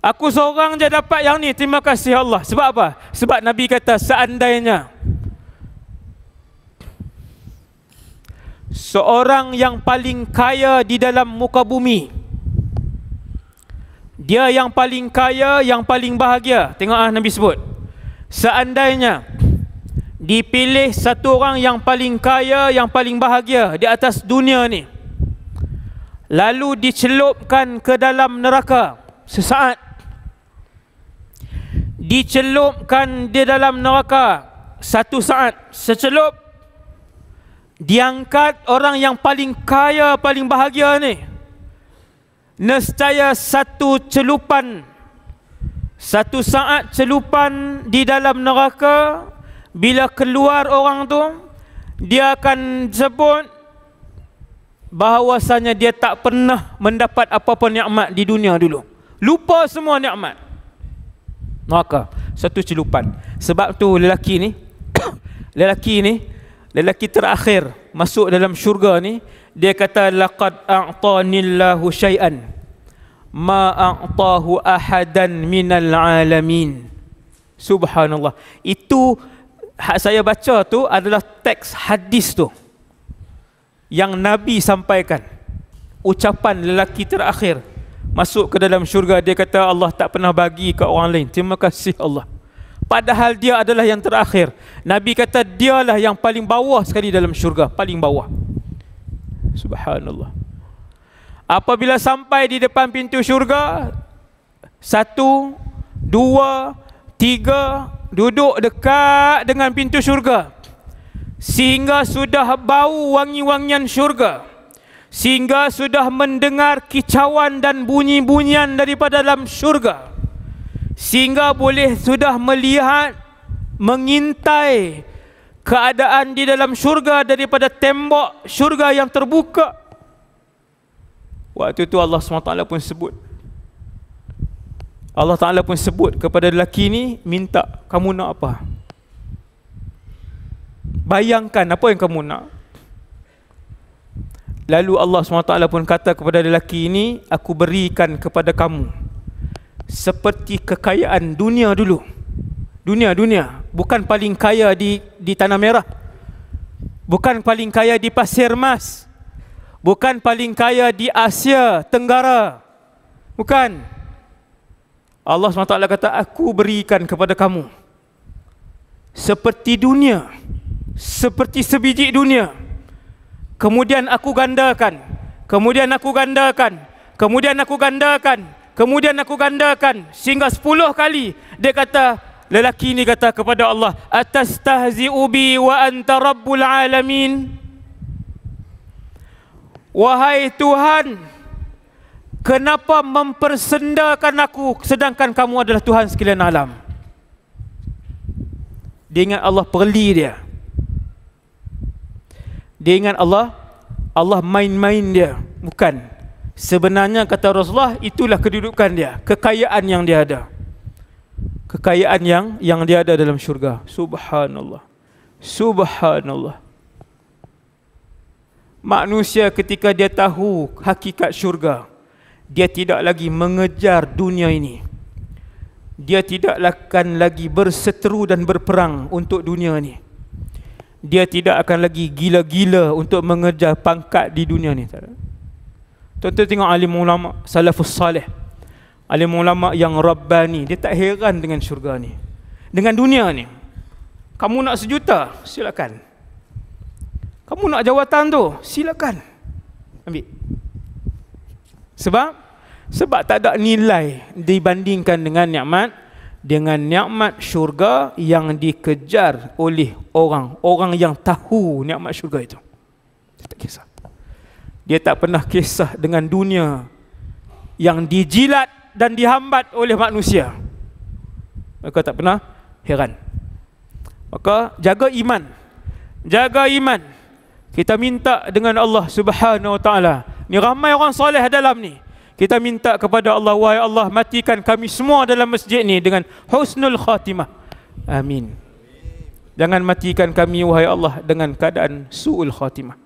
Aku seorang je dapat yang ni. Terima kasih Allah. Sebab apa? Sebab Nabi kata seandainya seorang yang paling kaya di dalam muka bumi dia yang paling kaya, yang paling bahagia. Tengoklah Nabi sebut. Seandainya dipilih satu orang yang paling kaya, yang paling bahagia di atas dunia ni. Lalu dicelupkan ke dalam neraka sesaat. Dicelupkan di dalam neraka satu saat. Secelup diangkat orang yang paling kaya, paling bahagia ni. Nescaya satu celupan satu saat celupan di dalam neraka bila keluar orang tu dia akan sebut bahawasanya dia tak pernah mendapat apa-apa nikmat di dunia dulu lupa semua nikmat maka satu celupan sebab tu lelaki ni (coughs) lelaki ni lelaki terakhir masuk dalam syurga ni dia kata laqad a'tanillahu syai'an ma a'tahu ahadan minal alamin subhanallah itu Hak saya baca tu adalah teks hadis tu yang Nabi sampaikan ucapan lelaki terakhir masuk ke dalam syurga dia kata Allah tak pernah bagi ke orang lain terima kasih Allah padahal dia adalah yang terakhir Nabi kata dialah yang paling bawah sekali dalam syurga paling bawah subhanallah apabila sampai di depan pintu syurga satu dua tiga duduk dekat dengan pintu syurga sehingga sudah bau wangi-wangian syurga sehingga sudah mendengar kicauan dan bunyi-bunyian daripada dalam syurga sehingga boleh sudah melihat mengintai keadaan di dalam syurga daripada tembok syurga yang terbuka waktu itu Allah SWT pun sebut Allah Ta'ala pun sebut kepada lelaki ni Minta kamu nak apa Bayangkan apa yang kamu nak Lalu Allah SWT pun kata kepada lelaki ini Aku berikan kepada kamu Seperti kekayaan dunia dulu Dunia, dunia Bukan paling kaya di di Tanah Merah Bukan paling kaya di Pasir Mas Bukan paling kaya di Asia Tenggara Bukan Bukan Allah SWT kata, aku berikan kepada kamu seperti dunia, seperti sebiji dunia. Kemudian aku gandakan, kemudian aku gandakan, kemudian aku gandakan, kemudian aku gandakan. Sehingga sepuluh kali dia kata, lelaki ini kata kepada Allah, Atas tahzi'ubi wa anta rabbul alamin. Wahai Tuhan, Wahai Tuhan, Kenapa mempersendakan aku sedangkan kamu adalah Tuhan sekalian alam? Dia ingat Allah perli dia. Dia ingat Allah Allah main-main dia. Bukan. Sebenarnya kata Rasulullah itulah kedudukan dia, kekayaan yang dia ada. Kekayaan yang yang dia ada dalam syurga. Subhanallah. Subhanallah. Manusia ketika dia tahu hakikat syurga, dia tidak lagi mengejar dunia ini dia tidak akan lagi berseteru dan berperang untuk dunia ini dia tidak akan lagi gila-gila untuk mengejar pangkat di dunia ini tuan-tuan tengok alim ulama salafus salih alim ulama yang rabbani dia tak heran dengan syurga ni dengan dunia ni kamu nak sejuta silakan kamu nak jawatan tu silakan ambil sebab sebab tak ada nilai dibandingkan dengan nikmat dengan nikmat syurga yang dikejar oleh orang-orang yang tahu nikmat syurga itu. Dia tak kisah. Dia tak pernah kisah dengan dunia yang dijilat dan dihambat oleh manusia. Maka tak pernah heran. Maka jaga iman. Jaga iman. Kita minta dengan Allah Subhanahu Wa Taala. Ni ramai orang soleh dalam ni. Kita minta kepada Allah, wahai Allah matikan kami semua dalam masjid ni dengan husnul khatimah. Amin. Jangan matikan kami wahai Allah dengan keadaan suul khatimah.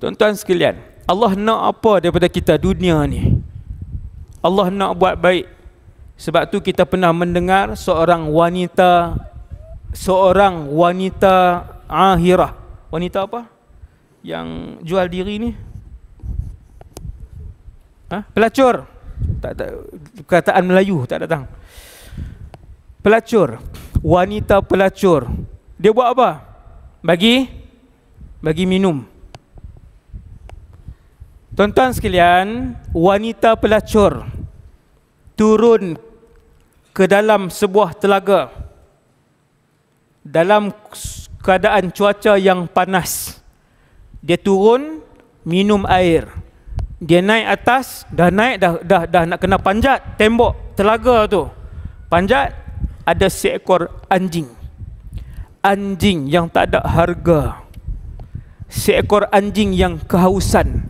Tuan-tuan sekalian, Allah nak apa daripada kita dunia ni? Allah nak buat baik. Sebab tu kita pernah mendengar seorang wanita seorang wanita akhirah. Wanita apa? yang jual diri ni ha? pelacur tak, tak, kataan Melayu tak datang pelacur wanita pelacur dia buat apa bagi bagi minum tuan-tuan sekalian wanita pelacur turun ke dalam sebuah telaga dalam keadaan cuaca yang panas dia turun minum air dia naik atas dah naik dah dah dah nak kena panjat tembok telaga tu panjat ada seekor anjing anjing yang tak ada harga seekor anjing yang kehausan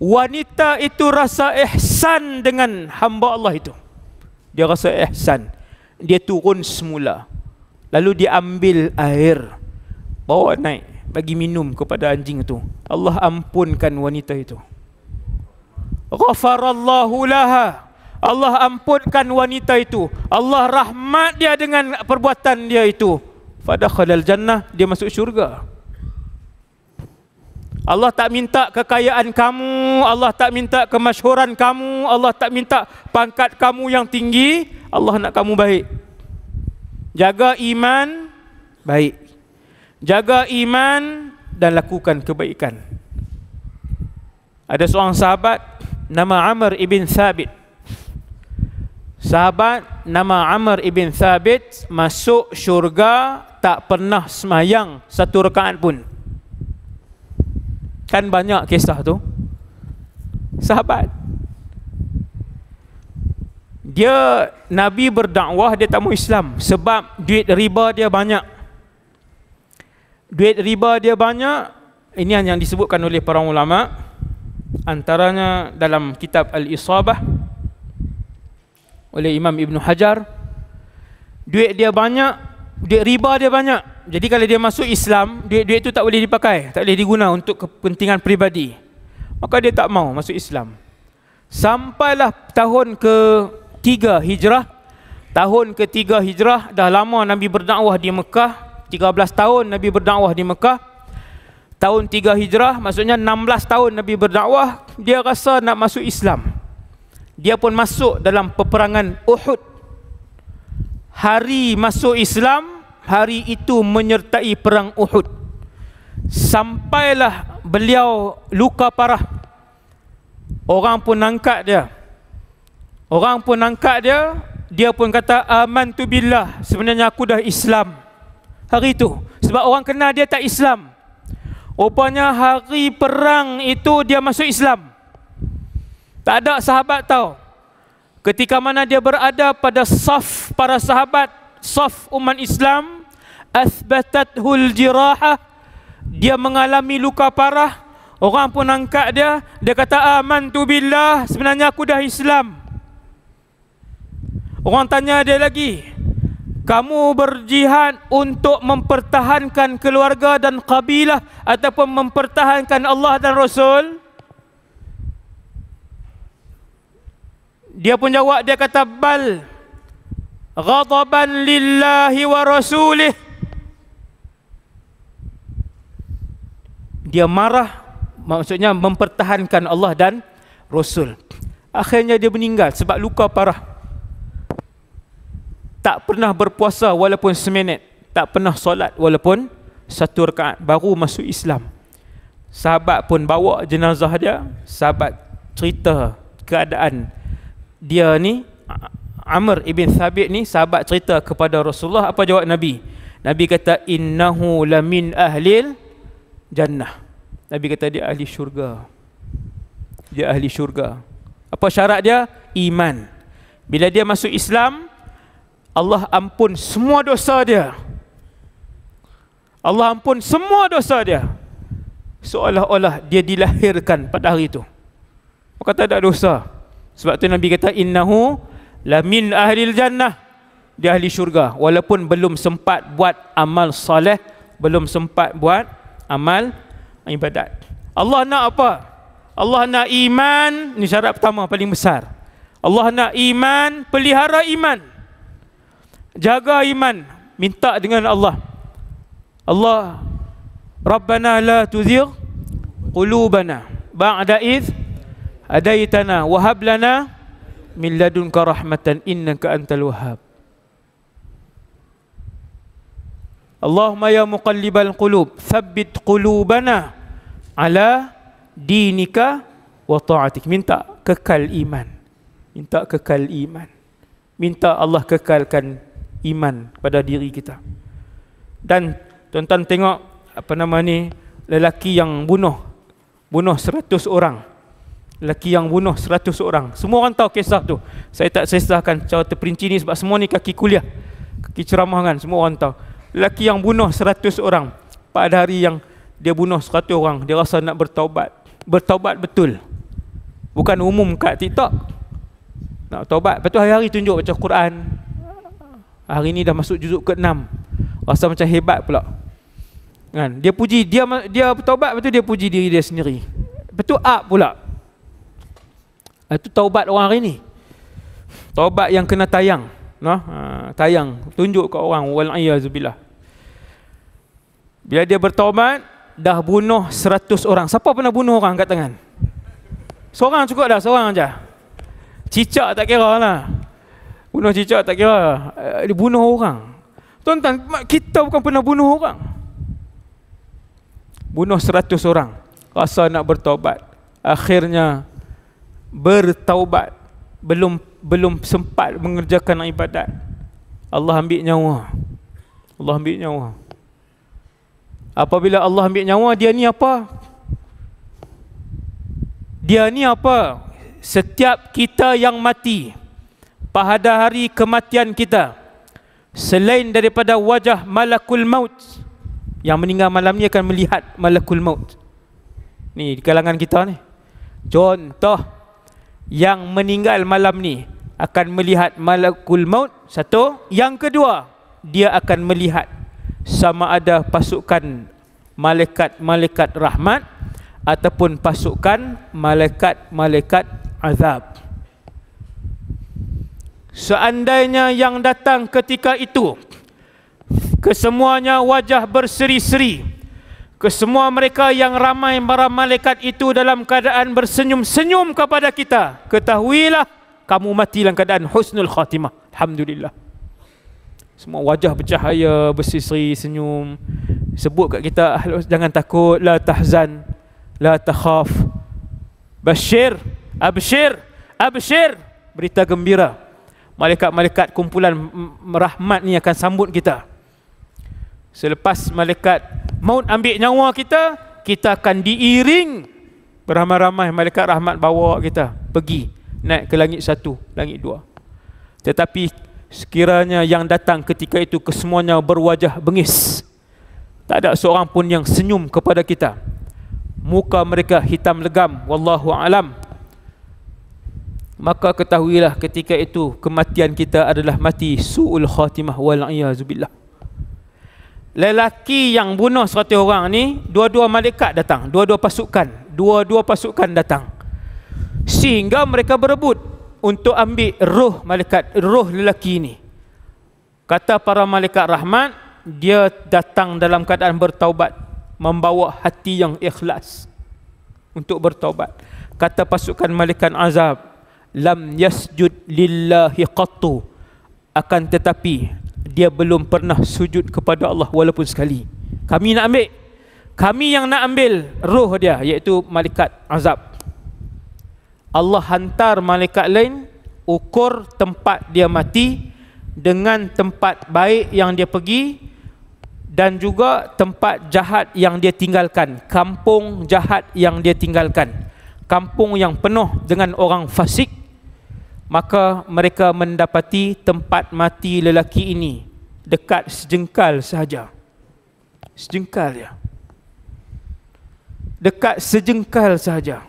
wanita itu rasa ihsan dengan hamba Allah itu dia rasa ihsan dia turun semula lalu dia ambil air bawa naik bagi minum kepada anjing itu. Allah ampunkan wanita itu. Ghafarallahu laha. Allah ampunkan wanita itu. Allah rahmat dia dengan perbuatan dia itu. Pada Fadakhalal jannah, dia masuk syurga. Allah tak minta kekayaan kamu, Allah tak minta kemasyhuran kamu, Allah tak minta pangkat kamu yang tinggi, Allah nak kamu baik. Jaga iman baik jaga iman dan lakukan kebaikan. Ada seorang sahabat nama Amr ibn Thabit. Sahabat nama Amr ibn Thabit masuk syurga tak pernah semayang satu rekaan pun. Kan banyak kisah tu. Sahabat. Dia Nabi berdakwah dia tak mau Islam sebab duit riba dia banyak duit riba dia banyak ini yang disebutkan oleh para ulama antaranya dalam kitab al-isabah oleh Imam Ibn Hajar duit dia banyak duit riba dia banyak jadi kalau dia masuk Islam duit-duit itu tak boleh dipakai tak boleh diguna untuk kepentingan pribadi. maka dia tak mau masuk Islam sampailah tahun ke-3 Hijrah tahun ke-3 Hijrah dah lama Nabi berdakwah di Mekah 13 tahun Nabi berdakwah di Mekah tahun 3 hijrah maksudnya 16 tahun Nabi berdakwah dia rasa nak masuk Islam dia pun masuk dalam peperangan Uhud hari masuk Islam hari itu menyertai perang Uhud sampailah beliau luka parah orang pun angkat dia orang pun angkat dia dia pun kata aman tu billah sebenarnya aku dah Islam hari itu sebab orang kenal dia tak Islam. Rupanya hari perang itu dia masuk Islam. Tak ada sahabat tahu. Ketika mana dia berada pada saf para sahabat, saf umat Islam, asbatathul jiraha dia mengalami luka parah. Orang pun angkat dia, dia kata aman tu billah, sebenarnya aku dah Islam. Orang tanya dia lagi, kamu berjihad untuk mempertahankan keluarga dan kabilah ataupun mempertahankan Allah dan Rasul dia pun jawab dia kata bal ghadaban lillahi wa rasulih dia marah maksudnya mempertahankan Allah dan Rasul akhirnya dia meninggal sebab luka parah tak pernah berpuasa walaupun seminit. Tak pernah solat walaupun satu rekaat baru masuk Islam. Sahabat pun bawa jenazah dia. Sahabat cerita keadaan dia ni. Amr ibn Thabit ni sahabat cerita kepada Rasulullah apa jawab Nabi. Nabi kata innahu lamin ahlil jannah. Nabi kata dia ahli syurga. Dia ahli syurga. Apa syarat dia? Iman. Bila dia masuk Islam, Allah ampun semua dosa dia. Allah ampun semua dosa dia. Seolah-olah dia dilahirkan pada hari itu. Dia kata tak dosa. Sebab tu Nabi kata innahu Lamin Ahli jannah. Dia ahli syurga walaupun belum sempat buat amal soleh, belum sempat buat amal ibadat. Allah nak apa? Allah nak iman, ni syarat pertama paling besar. Allah nak iman, pelihara iman. Jaga iman, minta dengan Allah. Allah Rabbana la tuzir qulubana ba'da idh hadaitana wa hab lana min ladunka rahmatan innaka antal wahab. Allahumma ya muqallibal qulub thabbit qulubana ala dinika wa ta'atik. Minta kekal iman. Minta kekal iman. Minta Allah kekalkan iman pada diri kita. Dan tuan-tuan tengok apa nama ni lelaki yang bunuh bunuh 100 orang. Lelaki yang bunuh 100 orang. Semua orang tahu kisah tu. Saya tak sesahkan secara terperinci ni sebab semua ni kaki kuliah. Kaki ceramah kan semua orang tahu. Lelaki yang bunuh 100 orang pada hari yang dia bunuh 100 orang dia rasa nak bertaubat. Bertaubat betul. Bukan umum kat TikTok. Nak taubat. Lepas tu hari-hari tunjuk baca Quran, Hari ni dah masuk juzuk ke-6. Rasa macam hebat pula. Kan? Dia puji dia dia bertaubat betul dia puji diri dia sendiri. Betul tu up pula. Itu taubat orang hari ni. Taubat yang kena tayang. No? Ha, tayang. Tunjuk ke orang. Wal'iyazubillah. Bila dia bertaubat, dah bunuh seratus orang. Siapa pernah bunuh orang kat tangan? Seorang cukup dah, seorang aja. Cicak tak kira lah. Bunuh cicak tak kira. Eh, dia bunuh orang. Tuan-tuan, kita bukan pernah bunuh orang. Bunuh seratus orang. Rasa nak bertobat. Akhirnya, bertaubat. Belum belum sempat mengerjakan ibadat. Allah ambil nyawa. Allah ambil nyawa. Apabila Allah ambil nyawa, dia ni apa? Dia ni apa? Setiap kita yang mati, pada hari kematian kita selain daripada wajah malakul maut yang meninggal malam ni akan melihat malakul maut ni di kalangan kita ni contoh yang meninggal malam ni akan melihat malakul maut satu yang kedua dia akan melihat sama ada pasukan malaikat-malaikat rahmat ataupun pasukan malaikat-malaikat azab Seandainya yang datang ketika itu Kesemuanya wajah berseri-seri Kesemua mereka yang ramai para malaikat itu dalam keadaan bersenyum-senyum kepada kita Ketahuilah kamu mati dalam keadaan husnul khatimah Alhamdulillah semua wajah bercahaya, bersisri, senyum. Sebut kat kita, jangan takut. La tahzan, la takhaf. Bashir, abshir, abshir. Berita gembira malaikat-malaikat kumpulan rahmat ni akan sambut kita. Selepas malaikat maut ambil nyawa kita, kita akan diiring beramai-ramai malaikat rahmat bawa kita pergi naik ke langit satu, langit dua. Tetapi sekiranya yang datang ketika itu kesemuanya berwajah bengis. Tak ada seorang pun yang senyum kepada kita. Muka mereka hitam legam. Wallahu alam maka ketahuilah ketika itu kematian kita adalah mati suul khatimah wal iazubillah lelaki yang bunuh 100 orang ni dua-dua malaikat datang dua-dua pasukan dua-dua pasukan datang sehingga mereka berebut untuk ambil roh malaikat roh lelaki ini kata para malaikat rahmat dia datang dalam keadaan bertaubat membawa hati yang ikhlas untuk bertaubat kata pasukan malaikat azab lam yasjud lillahi qattu akan tetapi dia belum pernah sujud kepada Allah walaupun sekali kami nak ambil kami yang nak ambil roh dia iaitu malaikat azab Allah hantar malaikat lain ukur tempat dia mati dengan tempat baik yang dia pergi dan juga tempat jahat yang dia tinggalkan kampung jahat yang dia tinggalkan kampung yang penuh dengan orang fasik maka mereka mendapati tempat mati lelaki ini dekat sejengkal sahaja. Sejengkal ya. Dekat sejengkal sahaja.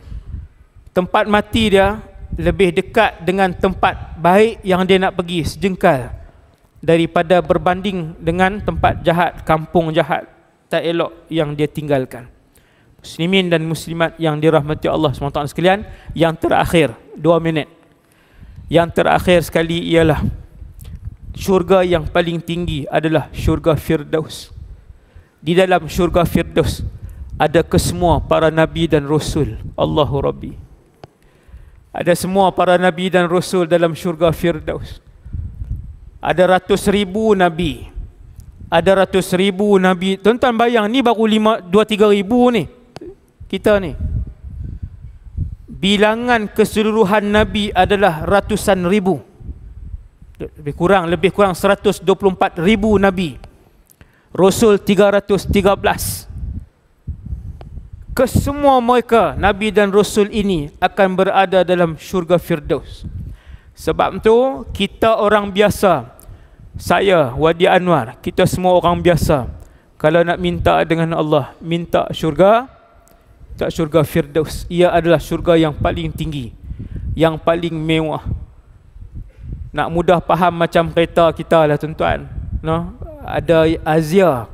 Tempat mati dia lebih dekat dengan tempat baik yang dia nak pergi sejengkal daripada berbanding dengan tempat jahat, kampung jahat tak elok yang dia tinggalkan. Muslimin dan muslimat yang dirahmati Allah SWT sekalian, yang terakhir, dua minit. Yang terakhir sekali ialah syurga yang paling tinggi adalah syurga Firdaus. Di dalam syurga Firdaus ada kesemua para nabi dan rasul. Allahu Rabbi. Ada semua para nabi dan rasul dalam syurga Firdaus. Ada ratus ribu nabi. Ada ratus ribu nabi. Tuan-tuan bayang ni baru lima, dua tiga ribu ni. Kita ni bilangan keseluruhan nabi adalah ratusan ribu lebih kurang lebih kurang 124 ribu nabi rasul 313 kesemua mereka nabi dan rasul ini akan berada dalam syurga firdaus sebab itu kita orang biasa saya Wadi Anwar kita semua orang biasa kalau nak minta dengan Allah minta syurga tak syurga Firdaus. Ia adalah syurga yang paling tinggi, yang paling mewah. Nak mudah faham macam kereta kita lah tuan-tuan. No? Ada Azia,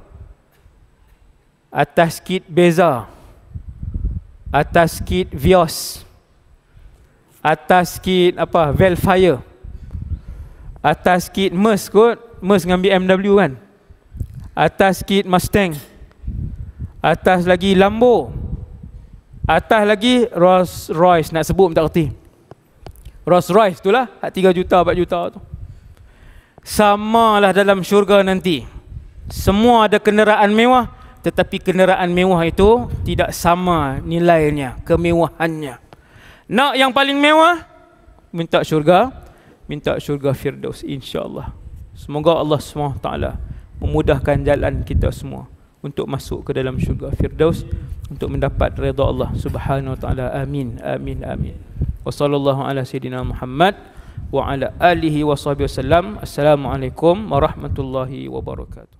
atas kit Beza, atas kit Vios, atas kit apa, Velfire, atas kit Mers kot, Mers dengan BMW kan. Atas kit Mustang, atas lagi Lamborghini, Atas lagi Rolls Royce nak sebut tak reti. Rolls Royce itulah 3 juta 4 juta tu. Samalah dalam syurga nanti. Semua ada kenderaan mewah tetapi kenderaan mewah itu tidak sama nilainya, kemewahannya. Nak yang paling mewah minta syurga, minta syurga Firdaus insya-Allah. Semoga Allah SWT memudahkan jalan kita semua untuk masuk ke dalam syurga firdaus untuk mendapat redha Allah Subhanahu wa taala amin amin amin wa sallallahu ala sayidina Muhammad wa ala alihi wasallam assalamualaikum warahmatullahi wabarakatuh